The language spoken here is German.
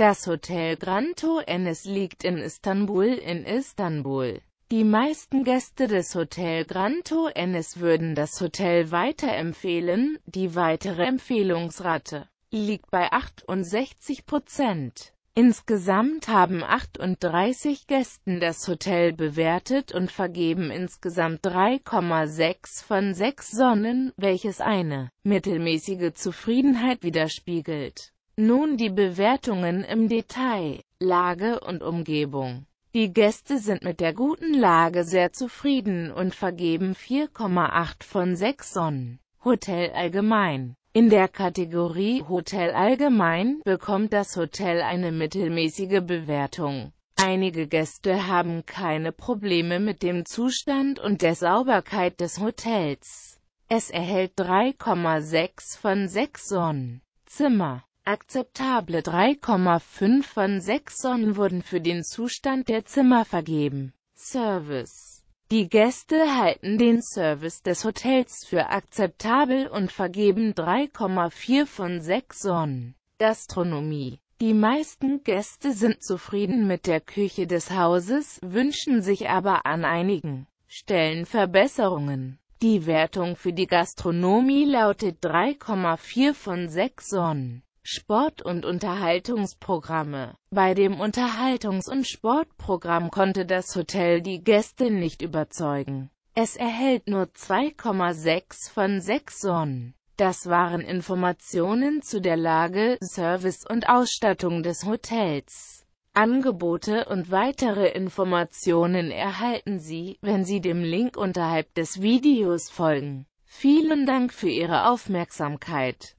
Das Hotel Granto Enes liegt in Istanbul in Istanbul. Die meisten Gäste des Hotel Granto Enes würden das Hotel weiterempfehlen, die weitere Empfehlungsrate liegt bei 68 Insgesamt haben 38 Gästen das Hotel bewertet und vergeben insgesamt 3,6 von 6 Sonnen, welches eine mittelmäßige Zufriedenheit widerspiegelt. Nun die Bewertungen im Detail, Lage und Umgebung. Die Gäste sind mit der guten Lage sehr zufrieden und vergeben 4,8 von 6 Sonnen. Hotel allgemein. In der Kategorie Hotel allgemein bekommt das Hotel eine mittelmäßige Bewertung. Einige Gäste haben keine Probleme mit dem Zustand und der Sauberkeit des Hotels. Es erhält 3,6 von 6 Sonnen. Zimmer Akzeptable 3,5 von 6 Sonnen wurden für den Zustand der Zimmer vergeben. Service Die Gäste halten den Service des Hotels für akzeptabel und vergeben 3,4 von 6 Sonnen. Gastronomie die meisten Gäste sind zufrieden mit der Küche des Hauses, wünschen sich aber an einigen Stellen Verbesserungen. Die Wertung für die Gastronomie lautet 3,4 von 6 Sonnen. Sport- und Unterhaltungsprogramme. Bei dem Unterhaltungs- und Sportprogramm konnte das Hotel die Gäste nicht überzeugen. Es erhält nur 2,6 von 6 Sonnen. Das waren Informationen zu der Lage, Service und Ausstattung des Hotels. Angebote und weitere Informationen erhalten Sie, wenn Sie dem Link unterhalb des Videos folgen. Vielen Dank für Ihre Aufmerksamkeit.